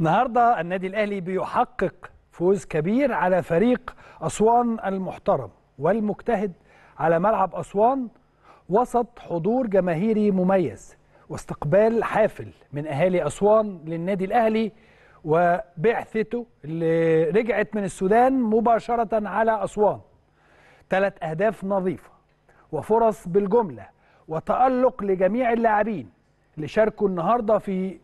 النهارده النادي الاهلي بيحقق فوز كبير على فريق اسوان المحترم والمجتهد على ملعب اسوان وسط حضور جماهيري مميز واستقبال حافل من اهالي اسوان للنادي الاهلي وبعثته اللي رجعت من السودان مباشره على اسوان ثلاث اهداف نظيفه وفرص بالجمله وتالق لجميع اللاعبين اللي شاركوا النهارده في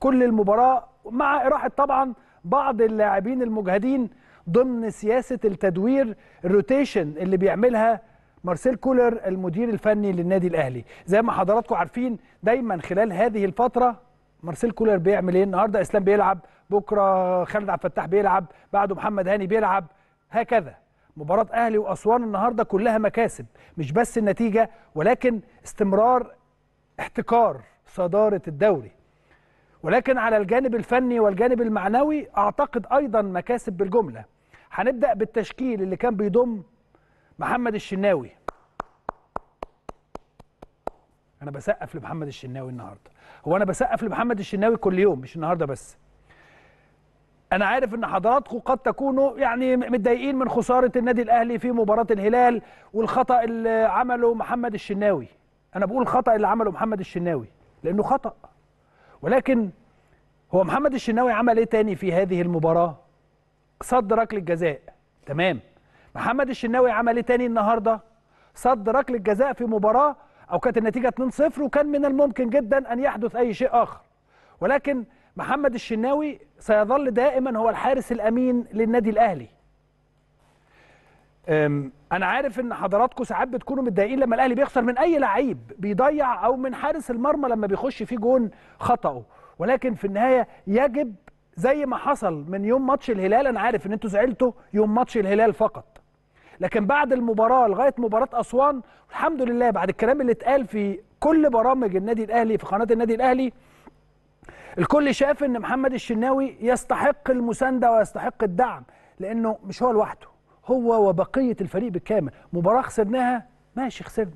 كل المباراه مع اراحه طبعا بعض اللاعبين المجهدين ضمن سياسه التدوير الروتيشن اللي بيعملها مارسيل كولر المدير الفني للنادي الاهلي زي ما حضراتكم عارفين دايما خلال هذه الفتره مارسيل كولر بيعمل ايه النهارده اسلام بيلعب بكره خالد عبد الفتاح بيلعب بعده محمد هاني بيلعب هكذا مباراة أهلي وأسوان النهاردة كلها مكاسب مش بس النتيجة ولكن استمرار احتكار صدارة الدوري ولكن على الجانب الفني والجانب المعنوي أعتقد أيضا مكاسب بالجملة هنبدأ بالتشكيل اللي كان بيضم محمد الشناوي أنا بسقف لمحمد الشناوي النهاردة هو أنا بسقف لمحمد الشناوي كل يوم مش النهاردة بس انا عارف ان حضراتكم قد تكونوا يعني متضايقين من خساره النادي الاهلي في مباراه الهلال والخطا اللي عمله محمد الشناوي انا بقول الخطا اللي عمله محمد الشناوي لانه خطا ولكن هو محمد الشناوي عمل ايه تاني في هذه المباراه صد ركله جزاء تمام محمد الشناوي عمل ايه تاني النهارده صد ركله جزاء في مباراه او كانت النتيجه 2-0 وكان من الممكن جدا ان يحدث اي شيء اخر ولكن محمد الشناوي سيظل دائما هو الحارس الامين للنادي الاهلي انا عارف ان حضراتكم ساعات بتكونوا متضايقين لما الاهلي بيخسر من اي لعيب بيضيع او من حارس المرمى لما بيخش فيه جون خطاه ولكن في النهايه يجب زي ما حصل من يوم ماتش الهلال انا عارف ان انتوا زعلتوا يوم ماتش الهلال فقط لكن بعد المباراه لغايه مباراه اسوان الحمد لله بعد الكلام اللي اتقال في كل برامج النادي الاهلي في قناه النادي الاهلي الكل شاف ان محمد الشناوي يستحق المسانده ويستحق الدعم لانه مش هو لوحده هو وبقيه الفريق بالكامل مباراه خسرناها ماشي خسرنا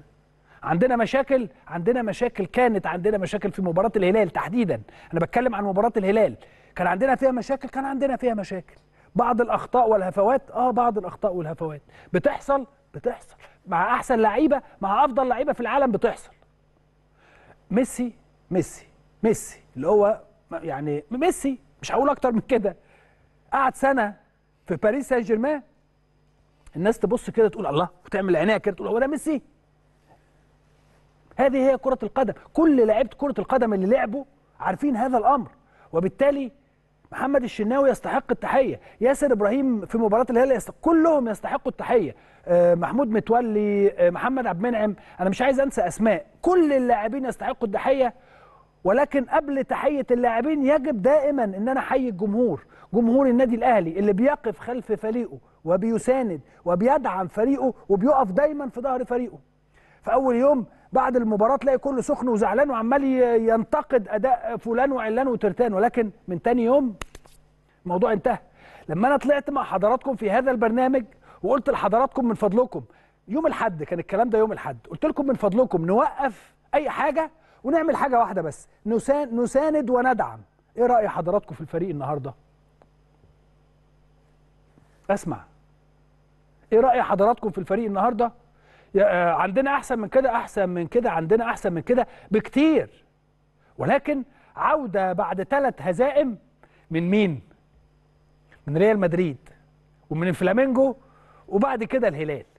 عندنا مشاكل عندنا مشاكل كانت عندنا مشاكل في مباراه الهلال تحديدا انا بتكلم عن مباراه الهلال كان عندنا فيها مشاكل كان عندنا فيها مشاكل بعض الاخطاء والهفوات اه بعض الاخطاء والهفوات بتحصل بتحصل مع احسن لعيبه مع افضل لعيبه في العالم بتحصل ميسي ميسي ميسي اللي هو يعني ميسي مش هقول اكتر من كده قعد سنه في باريس سان جيرمان الناس تبص كده تقول الله وتعمل عينيها كده تقول هو ده ميسي هذه هي كرة القدم كل لعيبة كرة القدم اللي لعبوا عارفين هذا الأمر وبالتالي محمد الشناوي يستحق التحية ياسر إبراهيم في مباراة الهلال يستحق كلهم يستحقوا التحية آه، محمود متولي آه، محمد عبد المنعم أنا مش عايز أنسى أسماء كل اللاعبين يستحقوا التحية ولكن قبل تحية اللاعبين يجب دائما أن أنا أحيي الجمهور جمهور النادي الأهلي اللي بيقف خلف فريقه وبيساند وبيدعم فريقه وبيقف دايما في ظهر فريقه فاول يوم بعد المباراه تلاقي كله سخن وزعلان وعمال ينتقد اداء فلان وعلان وترتان ولكن من تاني يوم الموضوع انتهى لما انا طلعت مع حضراتكم في هذا البرنامج وقلت لحضراتكم من فضلكم يوم الاحد كان الكلام ده يوم الاحد قلت لكم من فضلكم نوقف اي حاجه ونعمل حاجه واحده بس نساند وندعم ايه راي حضراتكم في الفريق النهارده اسمع ايه راي حضراتكم في الفريق النهارده آه، عندنا احسن من كده احسن من كده عندنا احسن من كده بكتير ولكن عوده بعد ثلاث هزائم من مين من ريال مدريد ومن الفلامينجو وبعد كده الهلال